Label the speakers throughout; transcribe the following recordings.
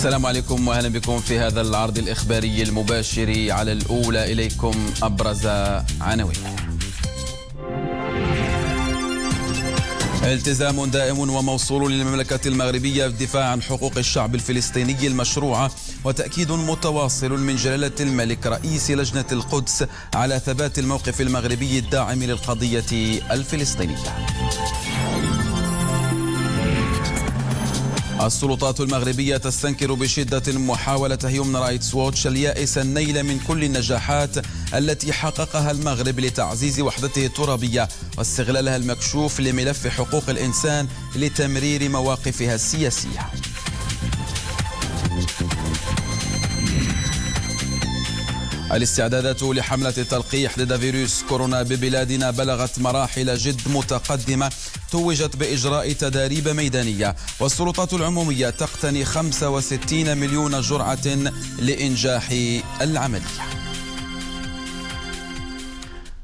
Speaker 1: السلام عليكم واهلا بكم في هذا العرض الاخباري المباشر على الاولى اليكم ابرز عناوين. التزام دائم وموصول للمملكه المغربيه في الدفاع عن حقوق الشعب الفلسطيني المشروعه وتاكيد متواصل من جلاله الملك رئيس لجنه القدس على ثبات الموقف المغربي الداعم للقضيه الفلسطينيه. السلطات المغربية تستنكر بشدة محاولة هيومن رايتس ووتش اليائسة النيل من كل النجاحات التي حققها المغرب لتعزيز وحدته الترابية واستغلالها المكشوف لملف حقوق الإنسان لتمرير مواقفها السياسية الاستعدادات لحملة التلقيح ضد فيروس كورونا ببلادنا بلغت مراحل جد متقدمة توجت بإجراء تداريب ميدانية والسلطات العمومية تقتني 65 مليون جرعة لإنجاح العملية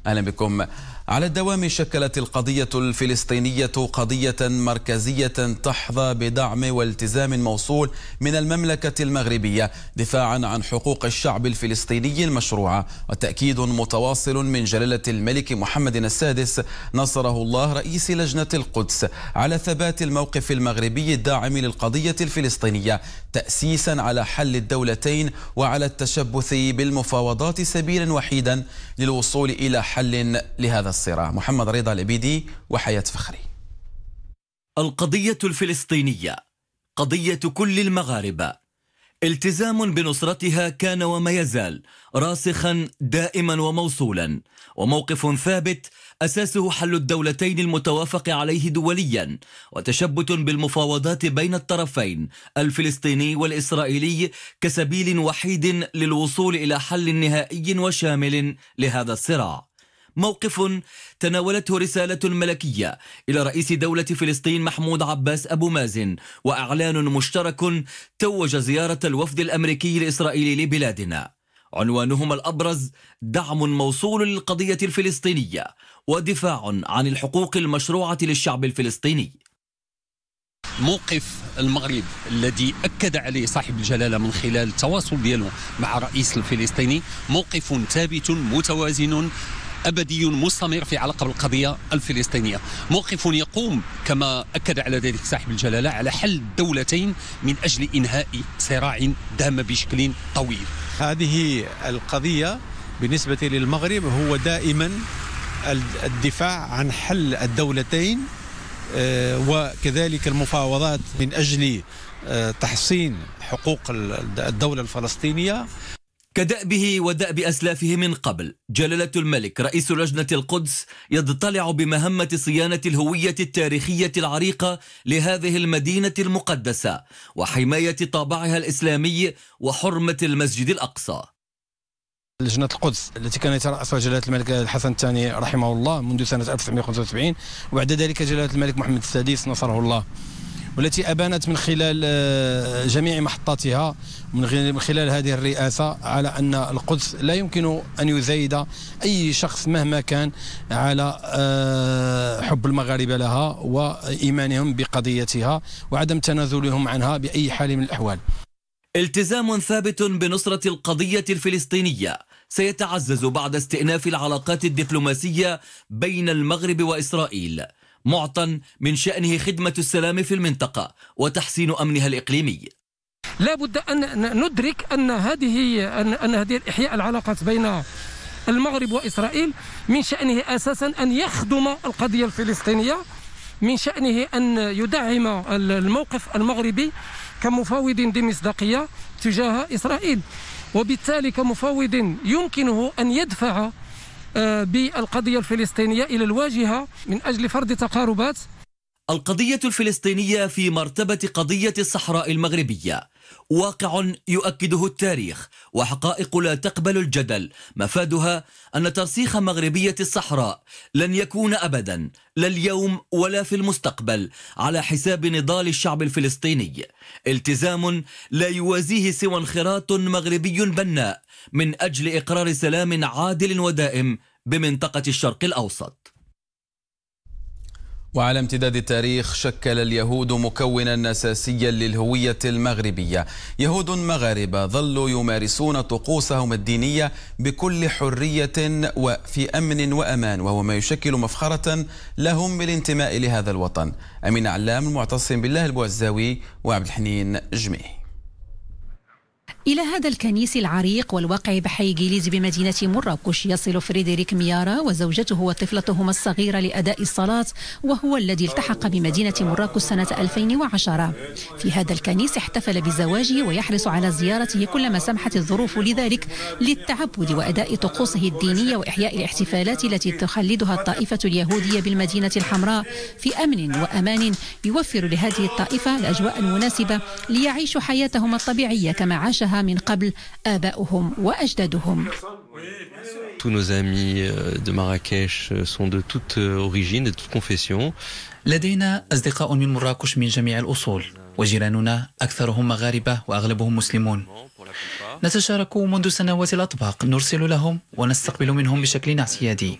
Speaker 1: أهلا بكم على الدوام شكلت القضية الفلسطينية قضية مركزية تحظى بدعم والتزام موصول من المملكة المغربية دفاعا عن حقوق الشعب الفلسطيني المشروعة وتأكيد متواصل من جلالة الملك محمد السادس نصره الله رئيس لجنة القدس على ثبات الموقف المغربي الداعم للقضية الفلسطينية تأسيسا على حل الدولتين وعلى التشبث بالمفاوضات سبيلا وحيدا للوصول إلى حل
Speaker 2: لهذا الصراع محمد رضا الابيدي وحياة فخري القضية الفلسطينية قضية كل المغاربة التزام بنصرتها كان وما يزال راسخا دائما وموصولا وموقف ثابت أساسه حل الدولتين المتوافق عليه دوليا وتشبت بالمفاوضات بين الطرفين الفلسطيني والإسرائيلي كسبيل وحيد للوصول إلى حل نهائي وشامل لهذا الصراع موقف تناولته رسالة ملكية إلى رئيس دولة فلسطين محمود عباس أبو مازن وأعلان مشترك توج زيارة الوفد الأمريكي الإسرائيلي لبلادنا عنوانهما الأبرز دعم موصول للقضية الفلسطينية ودفاع عن الحقوق المشروعة للشعب الفلسطيني
Speaker 3: موقف المغرب الذي اكد عليه صاحب الجلاله من خلال التواصل دياله مع الرئيس الفلسطيني موقف ثابت متوازن أبدي مستمر في علاقة بالقضية الفلسطينية موقف يقوم كما أكد على ذلك صاحب الجلالة على حل الدولتين من أجل إنهاء صراع دام بشكل طويل هذه القضية بالنسبة للمغرب هو دائما الدفاع عن حل الدولتين آه، وكذلك المفاوضات من أجل آه، تحصين حقوق الدولة الفلسطينية
Speaker 2: كدأبه ودأب أسلافه من قبل جلالة الملك رئيس لجنة القدس يضطلع بمهمة صيانة الهوية التاريخية العريقة لهذه المدينة المقدسة وحماية طابعها الإسلامي وحرمة المسجد
Speaker 4: الأقصى لجنة القدس التي كان يترأسها جلالة الملك الحسن الثاني رحمه الله منذ سنة 1975 وبعد ذلك جلالة الملك محمد السادس نصره الله والتي أبانت من خلال آه، جميع محطاتها من خلال هذه الرئاسة على أن القدس لا يمكن أن يزايد أي شخص مهما كان على آه، حب المغاربة لها وإيمانهم بقضيتها وعدم تنازلهم عنها بأي حال من الأحوال التزام ثابت بنصرة
Speaker 2: القضية الفلسطينية سيتعزز بعد استئناف العلاقات الدبلوماسية بين المغرب وإسرائيل معطى من شأنه خدمة السلام في المنطقة وتحسين أمنها الإقليمي لا بد أن ندرك أن هذه أن هذه إحياء العلاقات بين المغرب وإسرائيل من شأنه أساسا أن يخدم القضية الفلسطينية من شأنه أن يدعم الموقف المغربي كمفاوض ذي مصداقية تجاه إسرائيل وبالتالي كمفاوض يمكنه أن يدفع آه، بالقضية الفلسطينية إلى الواجهة من أجل فرض تقاربات القضية الفلسطينية في مرتبة قضية الصحراء المغربية واقع يؤكده التاريخ وحقائق لا تقبل الجدل مفادها أن ترسيخ مغربية الصحراء لن يكون أبدا لا اليوم ولا في المستقبل على حساب نضال الشعب الفلسطيني التزام لا يوازيه سوى انخراط مغربي بناء من أجل إقرار سلام عادل ودائم بمنطقة الشرق الأوسط
Speaker 1: وعلى امتداد التاريخ شكل اليهود مكونا اساسيا للهويه المغربيه يهود مغاربه ظلوا يمارسون طقوسهم الدينيه بكل حريه وفي امن وامان وهو ما يشكل مفخره لهم بالانتماء لهذا الوطن امين علام المعتصم بالله البوزاوي وعبد الحنين جميه
Speaker 5: إلى هذا الكنيس العريق والواقع بحي جيليز بمدينة مراكش يصل فريدريك ميارا وزوجته وطفلتهما الصغيرة لأداء الصلاة وهو الذي التحق بمدينة مراكش سنة 2010 في هذا الكنيس احتفل بزواجه ويحرص على زيارته كلما سمحت الظروف لذلك للتعبد وأداء طقوسه الدينية وإحياء الاحتفالات التي تخلدها الطائفة اليهودية بالمدينة الحمراء في أمن وأمان يوفر لهذه الطائفة الأجواء المناسبة ليعيشوا حياتهم الطبيعية كما عاشها من قبل آباؤهم وأجدادهم
Speaker 4: Tous nos amis de Marrakech sont de toute origine, de toute confession. لدينا أصدقاء من مراكش من جميع
Speaker 2: الأصول. وجيراننا أكثرهم مغاربة وأغلبهم مسلمون نتشارك منذ سنوات الأطباق نرسل لهم ونستقبل منهم بشكل اعتيادي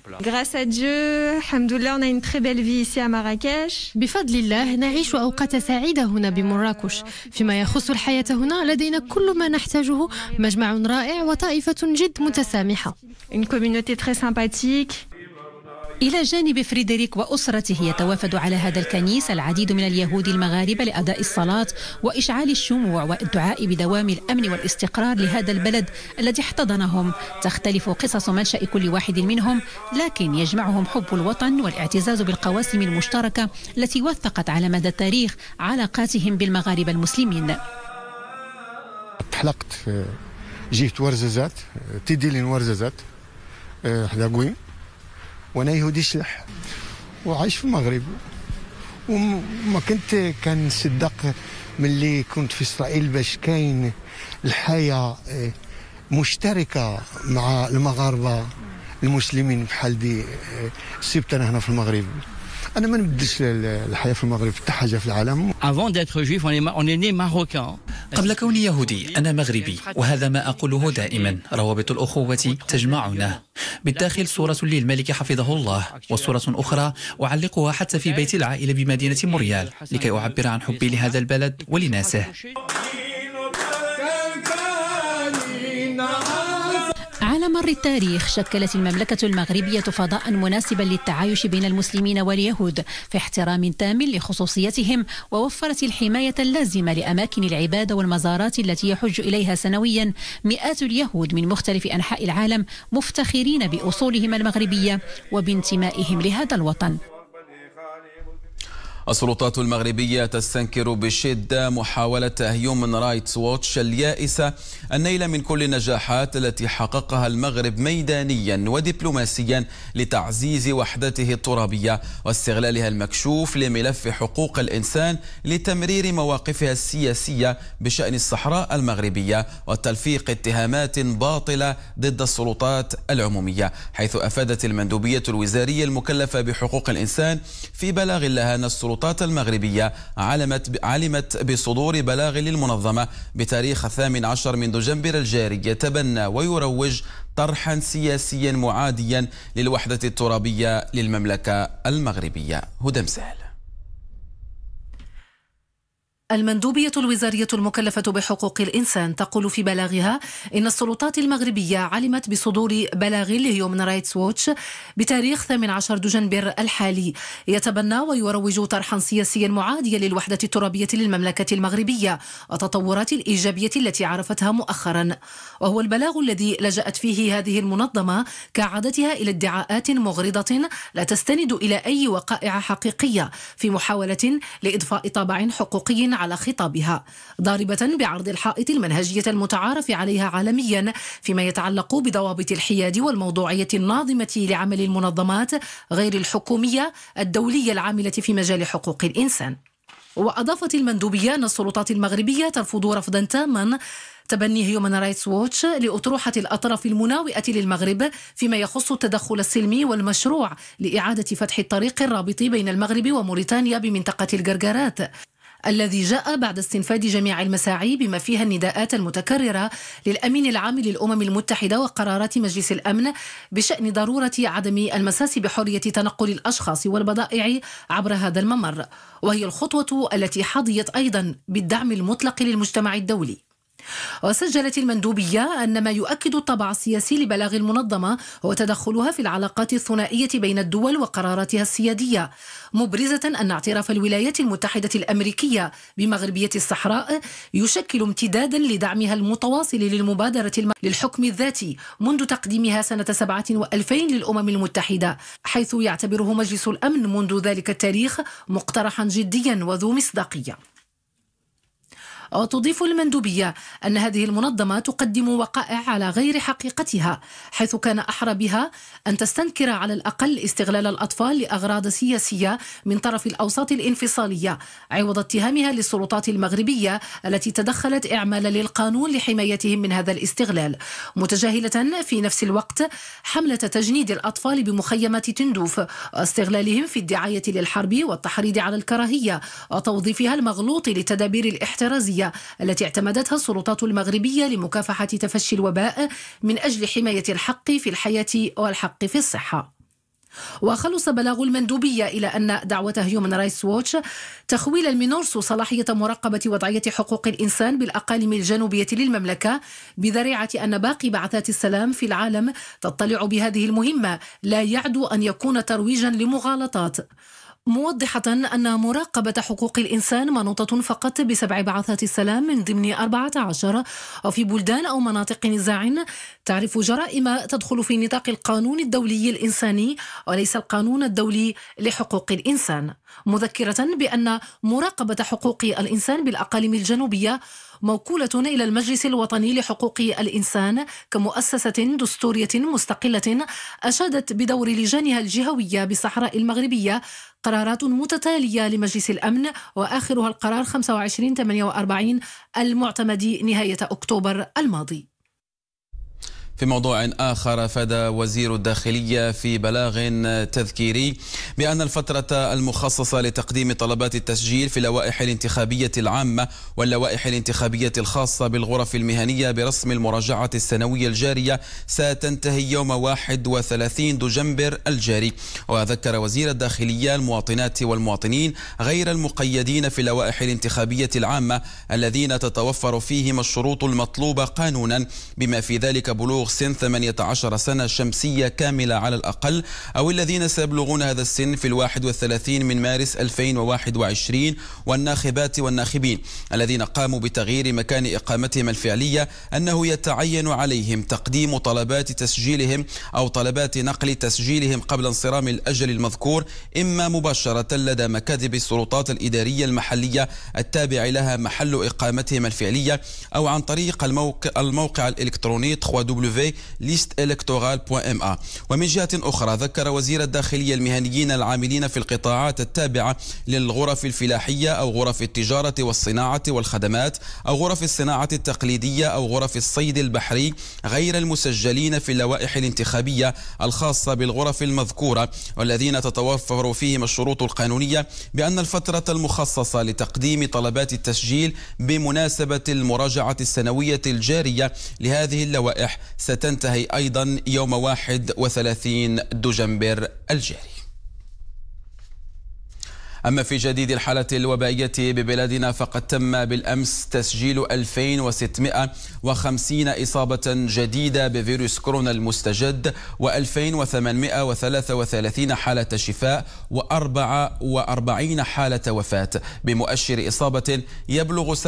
Speaker 6: بفضل الله نعيش أوقات سعيدة هنا بمراكش فيما يخص الحياة هنا لدينا كل ما نحتاجه مجمع رائع وطائفة جد متسامحة
Speaker 5: إلى جانب فريدريك وأسرته يتوافد على هذا الكنيس العديد من اليهود المغاربة لأداء الصلاة وإشعال الشموع والدعاء بدوام الأمن والاستقرار لهذا البلد الذي احتضنهم تختلف قصص منشأ كل واحد منهم لكن يجمعهم حب الوطن والاعتزاز بالقواسم المشتركة التي وثقت على مدى التاريخ علاقاتهم بالمغاربة المسلمين
Speaker 2: تحلقت جهة ورزازات تدي لين آه، حدا قوين وانا يهودي شلح وعايش في المغرب وما كنت من ملي كنت في اسرائيل باش كاين الحياه آه، مشتركه مع المغاربه المسلمين بحال دي آه، سبت انا هنا في المغرب انا ما Avant d'être juif, on est, on اون ني ماروكان قبل كوني يهودي أنا مغربي وهذا ما أقوله دائما روابط الأخوة تجمعنا بالداخل صورة للملك حفظه الله وصورة أخرى أعلقها حتى في بيت العائلة بمدينة موريال لكي أعبر عن حبي لهذا البلد ولناسه
Speaker 5: مر التاريخ شكلت المملكة المغربية فضاء مناسبا للتعايش بين المسلمين واليهود في احترام تام لخصوصيتهم ووفرت الحماية اللازمة لأماكن العبادة والمزارات التي يحج إليها سنويا مئات اليهود من مختلف أنحاء العالم مفتخرين بأصولهم المغربية وبانتمائهم لهذا الوطن
Speaker 1: السلطات المغربية تستنكر بشدة محاولة هيومن رايتس ووتش اليائسة النيل من كل النجاحات التي حققها المغرب ميدانيا ودبلوماسيا لتعزيز وحدته الترابية واستغلالها المكشوف لملف حقوق الإنسان لتمرير مواقفها السياسية بشأن الصحراء المغربية وتلفيق اتهامات باطلة ضد السلطات العمومية حيث أفادت المندوبية الوزارية المكلفة بحقوق الإنسان في بلاغ لها أن السلطات السلطات المغربية علمت علمت بصدور بلاغ للمنظمة بتاريخ الثامن عشر من دجنبر الجاري يتبنى ويروج طرحا سياسيا معاديا للوحدة الترابية للمملكة المغربية هدى مسهل
Speaker 6: المندوبية الوزارية المكلفة بحقوق الإنسان تقول في بلاغها إن السلطات المغربية علمت بصدور بلاغ لهيومن رايتس ووتش بتاريخ 18 دجنبر الحالي يتبنى ويروج طرحا سياسيا معاديا للوحدة الترابية للمملكة المغربية والتطورات الإيجابية التي عرفتها مؤخرا وهو البلاغ الذي لجأت فيه هذه المنظمة كعادتها إلى ادعاءات مغرضة لا تستند إلى أي وقائع حقيقية في محاولة لإضفاء طابع حقوقي على خطابها ضاربة بعرض الحائط المنهجية المتعارف عليها عالميا فيما يتعلق بضوابط الحياد والموضوعية الناظمة لعمل المنظمات غير الحكومية الدولية العاملة في مجال حقوق الإنسان وأضافت المندوبية أن السلطات المغربية ترفض رفضا تاما تبني هيومن رايتس ووتش لأطروحة الأطراف المناوئة للمغرب فيما يخص التدخل السلمي والمشروع لإعادة فتح الطريق الرابط بين المغرب وموريتانيا بمنطقة الجرجرات الذي جاء بعد استنفاد جميع المساعي بما فيها النداءات المتكررة للأمين العام للأمم المتحدة وقرارات مجلس الأمن بشأن ضرورة عدم المساس بحرية تنقل الأشخاص والبضائع عبر هذا الممر وهي الخطوة التي حظيت أيضا بالدعم المطلق للمجتمع الدولي وسجلت المندوبية أن ما يؤكد الطبع السياسي لبلاغ المنظمة هو تدخلها في العلاقات الثنائية بين الدول وقراراتها السيادية مبرزة أن اعتراف الولايات المتحدة الأمريكية بمغربية الصحراء يشكل امتدادا لدعمها المتواصل للمبادرة للحكم الذاتي منذ تقديمها سنة 2000 للأمم المتحدة حيث يعتبره مجلس الأمن منذ ذلك التاريخ مقترحا جديا وذو مصداقية وتضيف المندوبية أن هذه المنظمة تقدم وقائع على غير حقيقتها حيث كان أحرى بها أن تستنكر على الأقل استغلال الأطفال لأغراض سياسية من طرف الأوساط الانفصالية عوض اتهامها للسلطات المغربية التي تدخلت إعمالا للقانون لحمايتهم من هذا الاستغلال متجاهلة في نفس الوقت حملة تجنيد الأطفال بمخيمات تندوف واستغلالهم في الدعاية للحرب والتحريض على الكراهية وتوظيفها المغلوط لتدابير الاحترازية الدولية التي اعتمدتها السلطات المغربية لمكافحة تفشي الوباء من أجل حماية الحق في الحياة والحق في الصحة وخلص بلاغ المندوبية إلى أن دعوة هيومن رايتس ووتش تخويل المينورسو صلاحية مراقبة وضعية حقوق الإنسان بالأقاليم الجنوبية للمملكة بذريعة أن باقي بعثات السلام في العالم تطلع بهذه المهمة لا يعدو أن يكون ترويجا لمغالطات موضحة أن مراقبة حقوق الإنسان منوطة فقط بسبع بعثات السلام من ضمن 14 وفي بلدان أو مناطق نزاع تعرف جرائم تدخل في نطاق القانون الدولي الإنساني وليس القانون الدولي لحقوق الإنسان مذكرة بأن مراقبة حقوق الإنسان بالأقاليم الجنوبية موكولة إلى المجلس الوطني لحقوق الإنسان كمؤسسة دستورية مستقلة أشادت بدور لجانها الجهوية بالصحراء المغربية قرارات متتالية لمجلس الأمن وآخرها القرار 2548 المعتمد نهاية أكتوبر الماضي
Speaker 1: في موضوع آخر فدى وزير الداخلية في بلاغ تذكيري بأن الفترة المخصصة لتقديم طلبات التسجيل في اللوائح الانتخابية العامة واللوائح الانتخابية الخاصة بالغرف المهنية برسم المراجعة السنوية الجارية ستنتهي يوم 31 دجنبر الجاري وذكر وزير الداخلية المواطنات والمواطنين غير المقيدين في اللوائح الانتخابية العامة الذين تتوفر فيهم الشروط المطلوبة قانونا بما في ذلك بلوغ بلوغ سن 18 سنة شمسية كاملة على الأقل أو الذين سيبلغون هذا السن في الواحد والثلاثين من مارس 2021 والناخبات والناخبين الذين قاموا بتغيير مكان إقامتهم الفعلية أنه يتعين عليهم تقديم طلبات تسجيلهم أو طلبات نقل تسجيلهم قبل انصرام الأجل المذكور إما مباشرة لدى مكاتب السلطات الإدارية المحلية التابع لها محل إقامتهم الفعلية أو عن طريق الموقع, الموقع الإلكتروني www www.listelectoral.ma ومن جهة أخرى ذكر وزير الداخلية المهنيين العاملين في القطاعات التابعة للغرف الفلاحية أو غرف التجارة والصناعة والخدمات أو غرف الصناعة التقليدية أو غرف الصيد البحري غير المسجلين في اللوائح الانتخابية الخاصة بالغرف المذكورة والذين تتوفر فيهم الشروط القانونية بأن الفترة المخصصة لتقديم طلبات التسجيل بمناسبة المراجعة السنوية الجارية لهذه اللوائح ستنتهي أيضا يوم 31 دجنبر الجاري أما في جديد الحالة الوبائية ببلادنا فقد تم بالأمس تسجيل 2650 إصابة جديدة بفيروس كورونا المستجد و2833 حالة شفاء و44 حالة وفاة بمؤشر إصابة يبلغ 7.3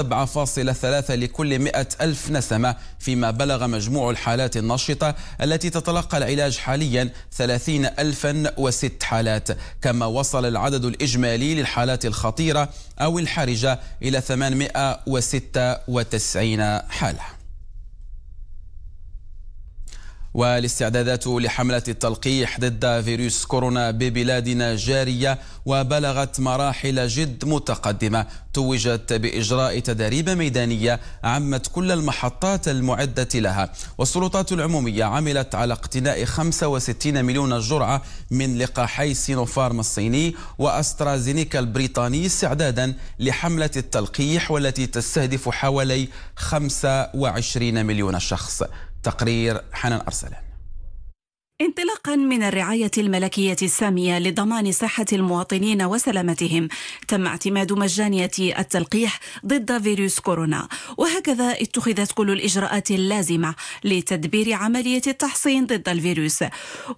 Speaker 1: لكل 100 ألف نسمة فيما بلغ مجموع الحالات النشطة التي تتلقى العلاج حاليا 30006 حالات كما وصل العدد الإجمالي تقليل الحالات الخطيرة أو الحرجة إلى 896 حالة والاستعدادات لحملة التلقيح ضد فيروس كورونا ببلادنا جارية وبلغت مراحل جد متقدمة توجت بإجراء تدريب ميدانية عمت كل المحطات المعدة لها والسلطات العمومية عملت على اقتناء 65 مليون جرعة من لقاحي سينوفارم الصيني وأسترازينيكا البريطاني استعدادا لحملة التلقيح والتي تستهدف حوالي 25 مليون شخص تقرير حنان أرسله
Speaker 7: انطلاقا من الرعاية الملكية السامية لضمان صحة المواطنين وسلامتهم تم اعتماد مجانية التلقيح ضد فيروس كورونا وهكذا اتخذت كل الإجراءات اللازمة لتدبير عملية التحصين ضد الفيروس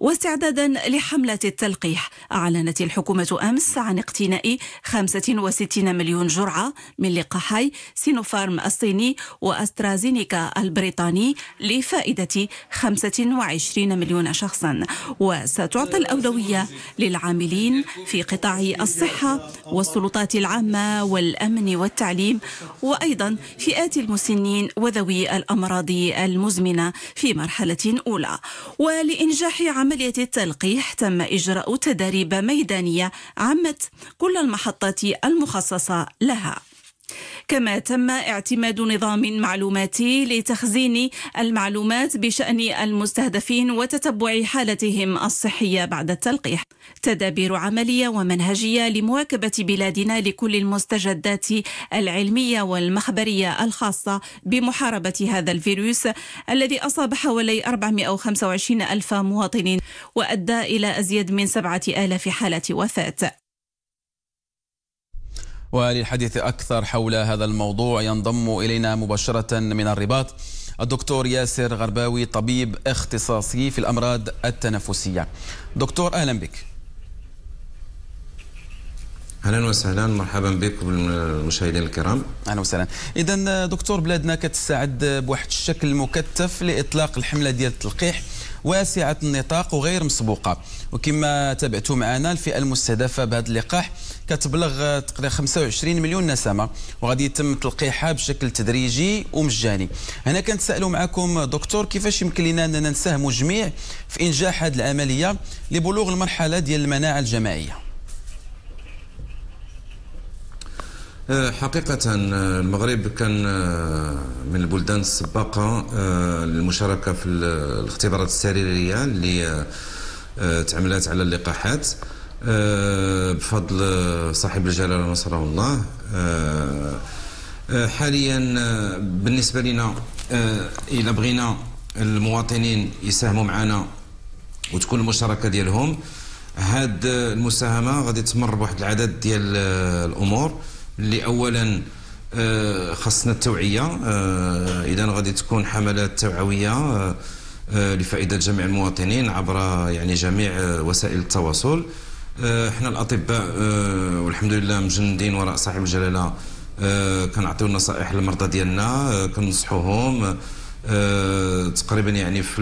Speaker 7: واستعدادا لحملة التلقيح أعلنت الحكومة أمس عن اقتناء 65 مليون جرعة من لقاحي سينوفارم الصيني وأسترازينيكا البريطاني لفائدة 25 مليون شخص شخصا وستعطي الأولوية للعاملين في قطاع الصحة والسلطات العامة والأمن والتعليم وأيضا فئات المسنين وذوي الأمراض المزمنة في مرحلة أولى ولإنجاح عملية التلقيح تم إجراء تدريب ميدانية عمت كل المحطات المخصصة لها كما تم اعتماد نظام معلوماتي لتخزين المعلومات بشأن المستهدفين وتتبع حالتهم الصحية بعد التلقيح تدابير عملية ومنهجية لمواكبة بلادنا لكل المستجدات العلمية والمخبرية الخاصة بمحاربة هذا الفيروس الذي أصاب حوالي 425 ألف مواطن وأدى إلى أزيد من 7000 حالة وفاة
Speaker 1: وللحديث أكثر حول هذا الموضوع ينضم إلينا مباشرة من الرباط الدكتور ياسر غرباوي طبيب اختصاصي في الأمراض التنفسية دكتور أهلا بك
Speaker 4: اهلا وسهلا مرحبا بكم المشاهدين الكرام
Speaker 1: اهلا وسهلا اذا دكتور بلادنا كتساعد بواحد الشكل مكثف لاطلاق الحمله ديال التلقيح واسعة النطاق وغير مسبوقة وكما تابعتوا معنا الفئة المستهدفة بهذا اللقاح كتبلغ تقريبا 25 مليون نسمة وغادي يتم تلقيحها بشكل تدريجي ومجاني هنا كنتسألوا معكم دكتور كيفاش يمكن لنا أننا نساهموا جميع في إنجاح هذه العملية لبلوغ المرحلة ديال المناعة الجماعية
Speaker 4: آه، حقيقة آه، المغرب كان آه، من البلدان السباقة للمشاركة في الاختبارات السريرية اللي تعملت على اللقاحات بفضل صاحب الجلالة نصره الله حاليا بالنسبة لنا إلا بغينا المواطنين يساهموا معنا وتكون المشاركة ديالهم هاد المساهمة غادي تمر بواحد العدد ديال الأمور اللي اولا آه، خاصنا التوعيه آه، اذا غادي تكون حملات توعويه آه، لفائده جميع المواطنين عبر يعني جميع وسائل التواصل احنا الاطباء والحمد لله مجندين وراء صاحب الجلاله كنعطيو النصائح للمرضى ديالنا كننصحوهم تقريبا يعني في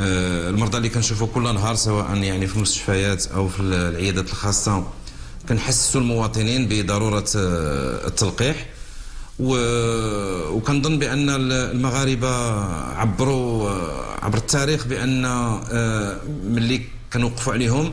Speaker 4: المرضى اللي كنشوفوا كل نهار سواء يعني في المستشفيات او في العيادات الخاصه كنحسسوا المواطنين بضروره آه، التلقيح وكنظن بان المغاربه عبروا آه، عبر التاريخ بان آه، ملي كنوقفوا عليهم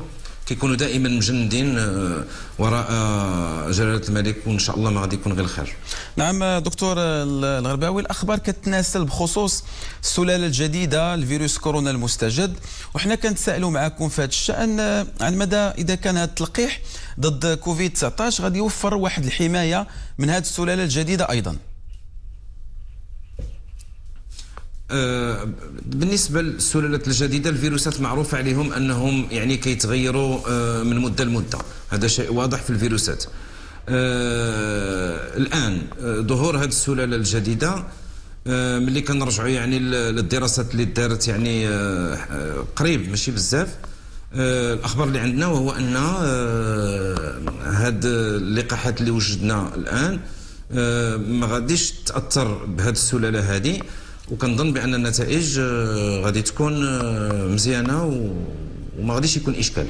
Speaker 4: كيكونوا دائما مجندين آه، وراء آه، جلاله الملك وان شاء الله ما غادي يكون غير الخير. نعم دكتور الغرباوي الاخبار كتناسل بخصوص
Speaker 1: السلاله الجديده الفيروس كورونا المستجد وحنا كنتسائلوا معكم في هذا الشان آه، عن مدى اذا كان هذا التلقيح ضد كوفيد 19 غادي يوفر واحد الحمايه
Speaker 4: من هذه السلاله الجديده ايضا. آه، بالنسبه للسلالات الجديده الفيروسات معروف عليهم انهم يعني كيتغيروا آه، من مده لمده هذا شيء واضح في الفيروسات آه، الان ظهور هذه السلاله الجديده ملي كنرجعوا يعني للدراسات اللي دارت يعني قريب ماشي بزاف الاخبار اللي عندنا وهو ان هاد اللقاحات اللي وجدنا الان ما غاديش تاثر بهذه السلاله هذه وكنظن بان النتائج آه، غادي تكون آه، مزيانه وما غاديش يكون اشكال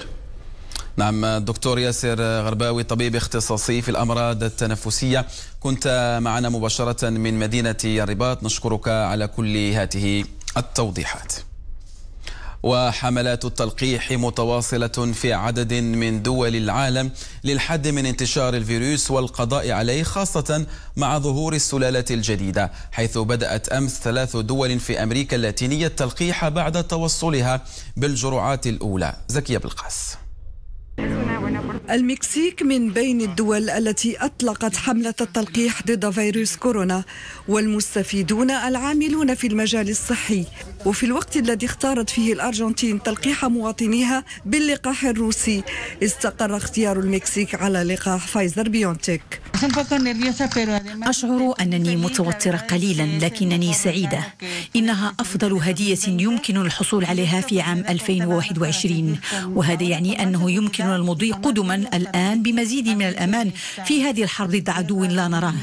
Speaker 1: نعم الدكتور ياسر غرباوي طبيب اختصاصي في الأمراض التنفسية كنت معنا مباشرة من مدينة الرباط نشكرك على كل هذه التوضيحات وحملات التلقيح متواصلة في عدد من دول العالم للحد من انتشار الفيروس والقضاء عليه خاصة مع ظهور السلالة الجديدة حيث بدأت أمس ثلاث دول في أمريكا اللاتينية التلقيح بعد توصلها بالجرعات الأولى زكية بالقاس
Speaker 8: المكسيك من بين الدول التي أطلقت حملة التلقيح ضد فيروس كورونا والمستفيدون العاملون في المجال الصحي وفي الوقت الذي اختارت فيه الأرجنتين تلقيح مواطنيها باللقاح الروسي استقر اختيار المكسيك على لقاح فايزر بيونتك أشعر أنني متوترة قليلا لكنني سعيدة إنها
Speaker 5: أفضل هدية يمكن الحصول عليها في عام 2021 وهذا يعني أنه يمكننا المضي قدما الآن بمزيد من الأمان في هذه الحرب ضد عدو لا
Speaker 8: نراه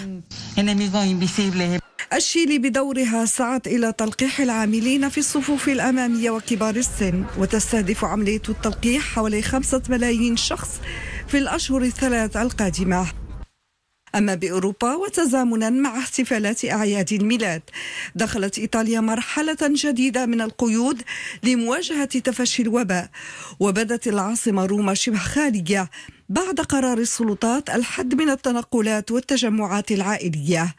Speaker 8: الشيلي بدورها سعت إلى تلقيح العاملين في الصفوف الأمامية وكبار السن وتستهدف عملية التلقيح حوالي خمسة ملايين شخص في الأشهر الثلاث القادمة أما بأوروبا وتزامنا مع احتفالات أعياد الميلاد دخلت إيطاليا مرحلة جديدة من القيود لمواجهة تفشي الوباء وبدت العاصمة روما شبه خالية بعد قرار السلطات الحد من التنقلات والتجمعات العائليه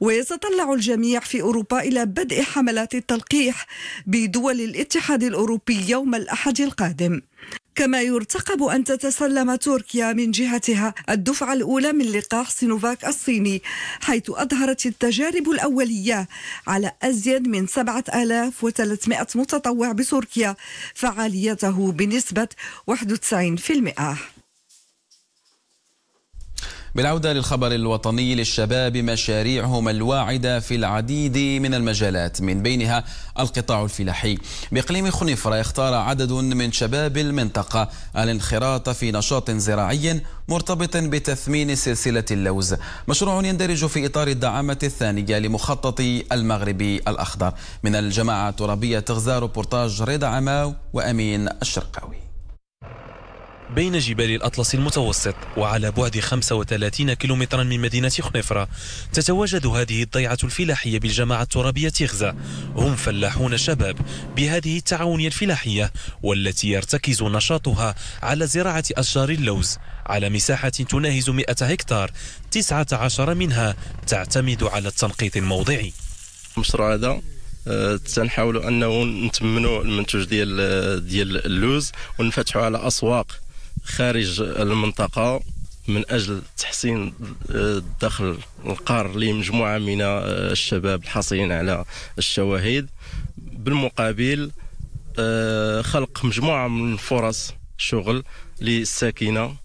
Speaker 8: ويتطلع الجميع في أوروبا إلى بدء حملات التلقيح بدول الاتحاد الأوروبي يوم الأحد القادم كما يرتقب أن تتسلم تركيا من جهتها الدفعة الأولى من لقاح سينوفاك الصيني حيث أظهرت التجارب الأولية على أزيد من 7300 متطوع بتركيا فعاليته بنسبة 91%
Speaker 1: بالعودة للخبر الوطني للشباب مشاريعهم الواعدة في العديد من المجالات من بينها القطاع الفلاحي بإقليم خنفرة اختار عدد من شباب المنطقة الانخراط في نشاط زراعي مرتبط بتثمين سلسلة اللوز مشروع يندرج في إطار الدعامة الثانية لمخطط المغربي الأخضر من
Speaker 3: الجماعة الترابية تغزار بورتاج رضا عماو وأمين الشرقاوي بين جبال الأطلس المتوسط وعلى بعد 35 كيلومترا من مدينة خنفرة تتواجد هذه الضيعة الفلاحية بالجماعة الترابية تيغزا هم فلاحون شباب بهذه التعاونية الفلاحية والتي يرتكز نشاطها على زراعة أشجار اللوز على مساحة تناهز 100 هكتار 19 منها تعتمد على التنقيط الموضعي المشروع هذا آه،
Speaker 4: تنحاولوا انه نتمنوا المنتوج ديال آه، ديال اللوز ونفتحوا على اسواق خارج المنطقه من اجل تحسين الدخل آه، القار لمجموعه من آه، الشباب الحاصلين على الشواهد بالمقابل آه، خلق مجموعه من فرص شغل للساكنه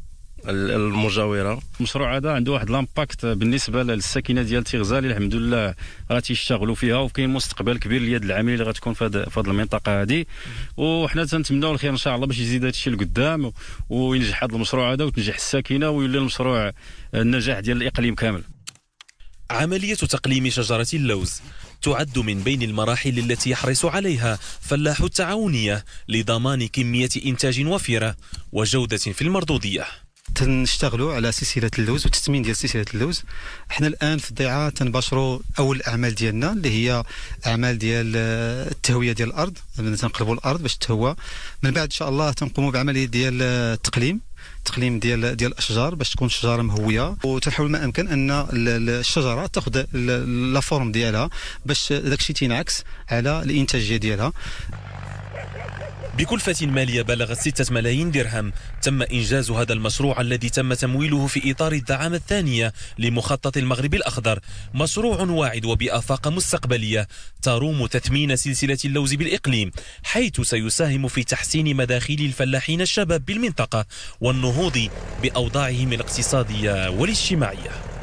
Speaker 4: المجاوره المشروع هذا عنده واحد لامباكت
Speaker 3: بالنسبه للساكنه ديال تيغزال الحمد لله راه تيشتغلوا فيها وكاين مستقبل كبير ليد العامل اللي غتكون في هذه المنطقه هذه وحنا تنتمناو الخير ان شاء الله باش يزيد هذا الشيء لقدام وينجح هذا المشروع هذا وتنجح الساكنه ويولي المشروع النجاح ديال الاقليم كامل عملية تقليم شجرة اللوز تعد من بين المراحل التي يحرص عليها فلاح التعاونية لضمان كمية إنتاج وفيرة وجودة في المردودية تنشتغلوا على سلسله اللوز والتثمين ديال سلسله
Speaker 7: اللوز حنا الان في الضيعه تنباشروا اول الاعمال ديالنا اللي هي اعمال ديال آه، التهويه ديال الارض تنقلبوا الارض باش تهوى من بعد ان شاء الله تنقوموا بعمليه ديال التقليم آه، تقليم ديال ديال الاشجار باش تكون الشجره مهويه وتحاول ما امكن ان
Speaker 3: الشجره تاخذ لا فورم ديالها باش الشيء تينعكس على الانتاجيه ديالها بكلفة مالية بلغت 6 ملايين درهم تم إنجاز هذا المشروع الذي تم تمويله في إطار الدعامة الثانية لمخطط المغرب الأخضر مشروع واعد وبآفاق مستقبلية تروم تثمين سلسلة اللوز بالإقليم حيث سيساهم في تحسين مداخيل الفلاحين الشباب بالمنطقة والنهوض بأوضاعهم الاقتصادية والاجتماعية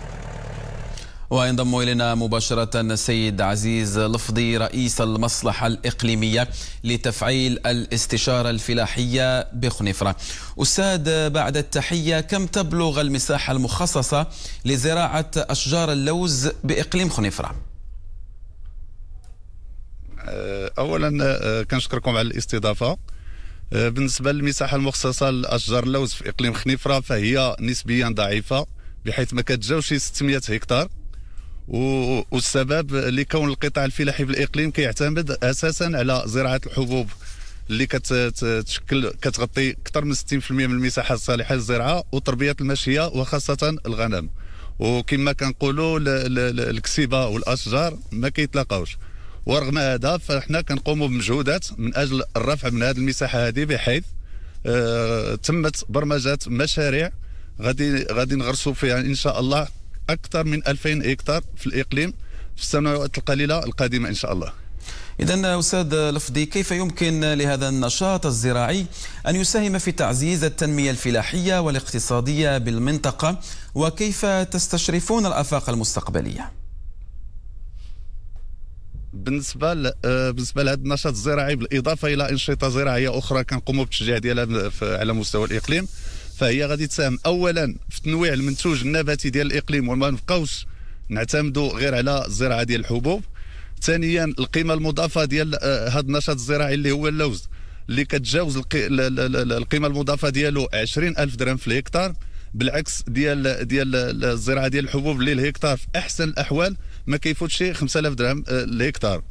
Speaker 1: وينضم إلينا مباشرة السيد عزيز لفظي رئيس المصلحة الإقليمية لتفعيل الاستشارة الفلاحية بخنفرة أستاذ بعد التحية كم تبلغ المساحة المخصصة لزراعة
Speaker 9: أشجار اللوز بإقليم خنفرة؟ آه، أولا آه، كنشكركم على الاستضافة آه، بالنسبة للمساحة المخصصة لأشجار اللوز في إقليم خنفرة فهي نسبيا ضعيفة بحيث ما كتجاوش 600 هكتار والسبب لكون القطاع الفلاحي في الاقليم كيعتمد اساسا على زراعه الحبوب اللي كتشكل كتغطي اكثر من 60% من المساحه الصالحه للزراعه وتربيه الماشيه وخاصه الغنم وكما كنقولوا الكسيبه والاشجار ما كيتلاقاوش ورغم هذا فاحنا كنقوموا بمجهودات من اجل الرفع من هذه المساحه هذه بحيث آه، تمت برمجه مشاريع غادي غادي نغرسوا فيها ان شاء الله أكثر من 2000 هكتار في الإقليم في السنوات القليلة القادمة إن شاء الله
Speaker 1: إذا أستاذ لفظي كيف يمكن لهذا النشاط الزراعي أن يساهم في تعزيز التنمية الفلاحية والاقتصادية بالمنطقة وكيف تستشرفون الآفاق المستقبلية؟
Speaker 9: بالنسبه ل... آه، بالنسبه لهذا النشاط الزراعي بالاضافه الى انشطه زراعيه اخرى كنقوموا بالتشجيع ديالها على مستوى الاقليم فهي غادي تساهم اولا في تنويع المنتوج النباتي ديال الاقليم وما نبقاوش نعتمدوا غير على الزراعه ديال الحبوب ثانيا القيمه المضافه ديال هذا آه، النشاط الزراعي اللي هو اللوز اللي كتجاوز القيمه المضافه ديالو 20 الف درهم في الهكتار بالعكس ديال ديال الزراعه ديال الحبوب اللي الهكتار في احسن الاحوال ما كيفوتش 5000 درهم آه، الهكتار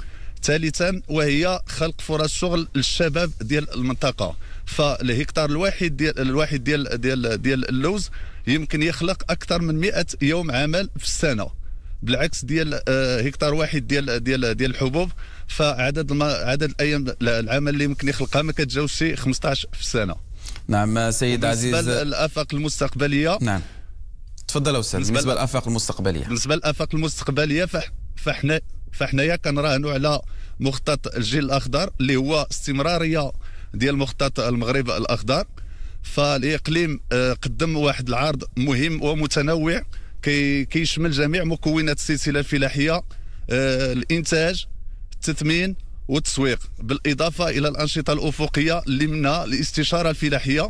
Speaker 9: ثالثا وهي خلق فرص شغل للشباب ديال المنطقه فالهكتار الواحد ديال الواحد ديال ديال ديال اللوز يمكن يخلق اكثر من 100 يوم عمل في السنه بالعكس ديال آه، هكتار واحد ديال ديال ديال الحبوب فعدد الم... عدد الايام العمل اللي يمكن يخلقها ما كتجاوزش شي 15 في السنه نعم سيد عزيز بالنسبه للافاق المستقبليه نعم تفضل استاذ بالنسبه للافاق المستقبليه بالنسبه للافاق المستقبليه فح... فاحنا فحنايا كنراهنوا على مخطط الجيل الاخضر اللي هو استمراريه ديال مخطط المغرب الاخضر فالاقليم آه، قدم واحد العرض مهم ومتنوع كيشمل جميع مكونات السلسله الفلاحيه آه، الانتاج التثمين والتسويق بالاضافه الى الانشطه الافقيه اللي منها الاستشاره الفلاحيه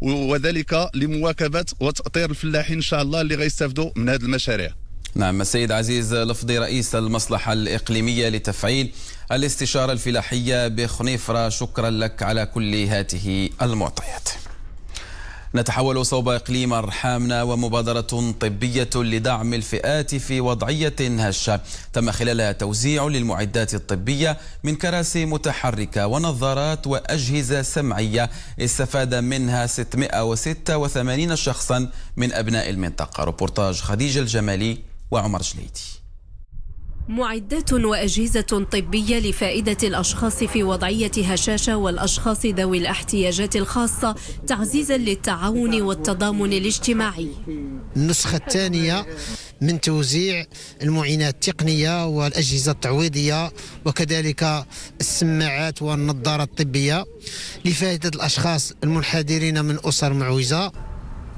Speaker 9: وذلك لمواكبه وتاطير الفلاحين ان شاء الله اللي غيستافدوا من هذه المشاريع
Speaker 1: نعم السيد عزيز لفظي رئيس المصلحة الإقليمية لتفعيل الاستشارة الفلاحية بخنيفرة شكرا لك على كل هاته المعطيات نتحول صوب إقليم أرحامنا ومبادرة طبية لدعم الفئات في وضعية هشة تم خلالها توزيع للمعدات الطبية من كراسي متحركة ونظارات وأجهزة سمعية استفاد منها 686 شخصا من أبناء المنطقة روبورتاج خديجة الجمالي
Speaker 10: وعمر جليدي معدات وأجهزة طبية لفائدة الأشخاص في وضعية هشاشة والأشخاص ذوي الاحتياجات الخاصة تعزيزا للتعاون والتضامن الاجتماعي
Speaker 6: النسخة الثانية من توزيع المعينات التقنية والأجهزة التعويضية وكذلك
Speaker 2: السماعات والنظارة الطبية لفائدة الأشخاص المنحدرين من
Speaker 6: أسر معوزة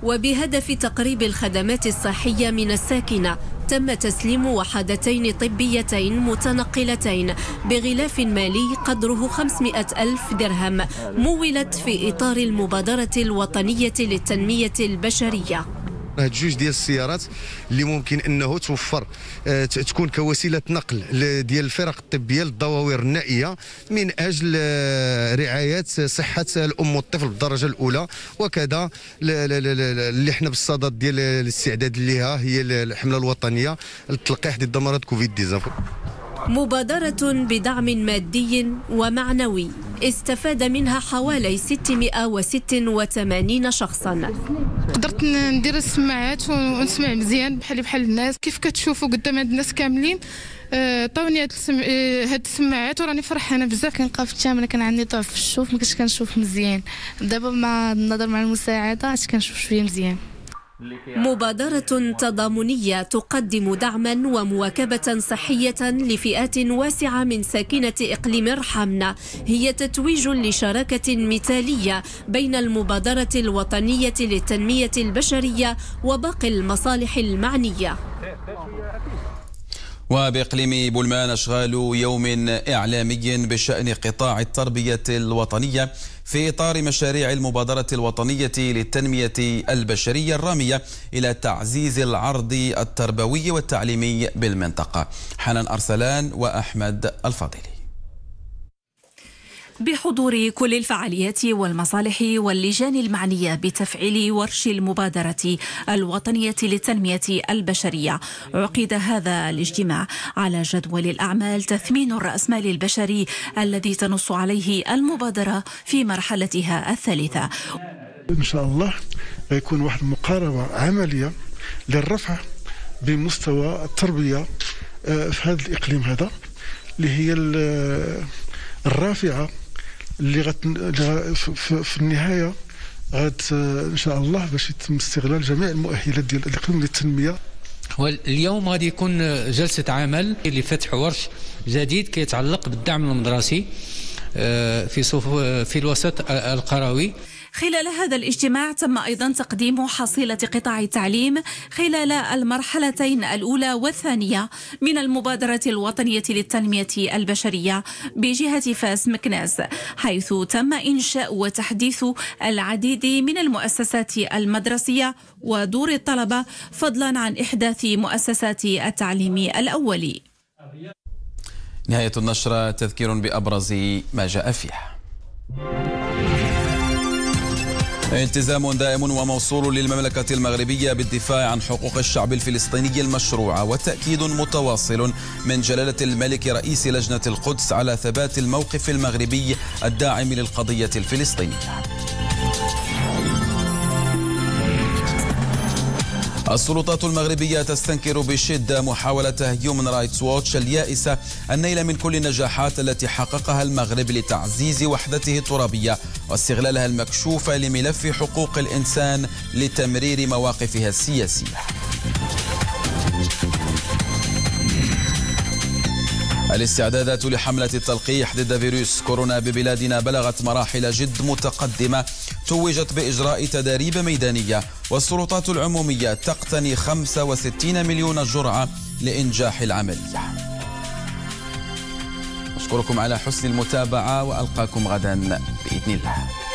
Speaker 10: وبهدف تقريب الخدمات الصحية من الساكنة تم تسليم وحدتين طبيتين متنقلتين بغلاف مالي قدره 500 ألف درهم مولت في إطار المبادرة الوطنية للتنمية البشرية
Speaker 9: هاد جوج ديال السيارات اللي ممكن انه توفر آه، تكون كوسيله نقل ديال الفرق الطبيه للدواوير النائيه من اجل آه، رعايه صحه الام والطفل بالدرجه الاولى وكذا اللي حنا بالصدد ديال الاستعداد لها هي الحمله الوطنيه للتلقيح ضد مرض كوفيد 19
Speaker 10: مبادرة بدعم مادي ومعنوي استفاد منها حوالي 686
Speaker 6: شخصا قدرت ندير السماعات ونسمع مزيان بحالي بحال الناس كيف كتشوفوا قدام هاد الناس كاملين آه، طوني هاد آه، هاد السماعات وراني فرحانه بزاف كنلقى في الثامنه كان عندي ضعف في الشوف ما كنتش كنشوف مزيان دابا مع النظر مع
Speaker 10: المساعده عاد كنشوف شويه مزيان مبادرة تضامنية تقدم دعما ومواكبة صحية لفئات واسعة من ساكنة إقليم رحمنا هي تتويج لشراكة مثالية بين المبادرة الوطنية للتنمية البشرية وباقي المصالح المعنية
Speaker 1: وبإقليم بلمان أشغال يوم إعلامي بشأن قطاع التربية الوطنية في إطار مشاريع المبادرة الوطنية للتنمية البشرية الرامية إلى تعزيز العرض التربوي والتعليمي بالمنطقة حنان أرسلان وأحمد الفاضلي
Speaker 7: بحضور كل الفعاليات والمصالح واللجان المعنية بتفعيل ورش المبادرة الوطنية للتنمية البشرية عقد هذا الاجتماع على جدول الأعمال تثمين الرأسمال البشري الذي تنص عليه المبادرة في مرحلتها الثالثة
Speaker 9: إن
Speaker 2: شاء الله يكون واحد مقاربة عملية للرفع بمستوى التربية آه، في هذا الإقليم هذا اللي هي الرافعة اللي غت في, في النهايه غت ان شاء الله باش يتم استغلال جميع المؤهلات ديال الاقليم للتنميه واليوم غادي يكون جلسه عمل لفتح ورش جديد كيتعلق بالدعم المدرسي
Speaker 4: آه، في في الوسط القروي
Speaker 2: خلال هذا الاجتماع
Speaker 7: تم أيضا تقديم حصيلة قطاع التعليم خلال المرحلتين الأولى والثانية من المبادرة الوطنية للتنمية البشرية بجهة فاس مكناس حيث تم إنشاء وتحديث العديد من المؤسسات المدرسية ودور الطلبة فضلا عن إحداث مؤسسات التعليم الأولي
Speaker 1: نهاية النشرة تذكير بأبرز ما جاء فيها التزام دائم وموصول للمملكة المغربية بالدفاع عن حقوق الشعب الفلسطيني المشروعة وتأكيد متواصل من جلالة الملك رئيس لجنة القدس على ثبات الموقف المغربي الداعم للقضية الفلسطينية السلطات المغربية تستنكر بشدة محاولة هيومن رايتس ووتش اليائسة النيل من كل النجاحات التي حققها المغرب لتعزيز وحدته الترابية واستغلالها المكشوف لملف حقوق الإنسان لتمرير مواقفها السياسية الاستعدادات لحملة التلقيح ضد فيروس كورونا ببلادنا بلغت مراحل جد متقدمة توجت بإجراء تداريب ميدانية والسلطات العمومية تقتني 65 مليون جرعة لإنجاح العمل أشكركم على حسن المتابعة وألقاكم غدا بإذن الله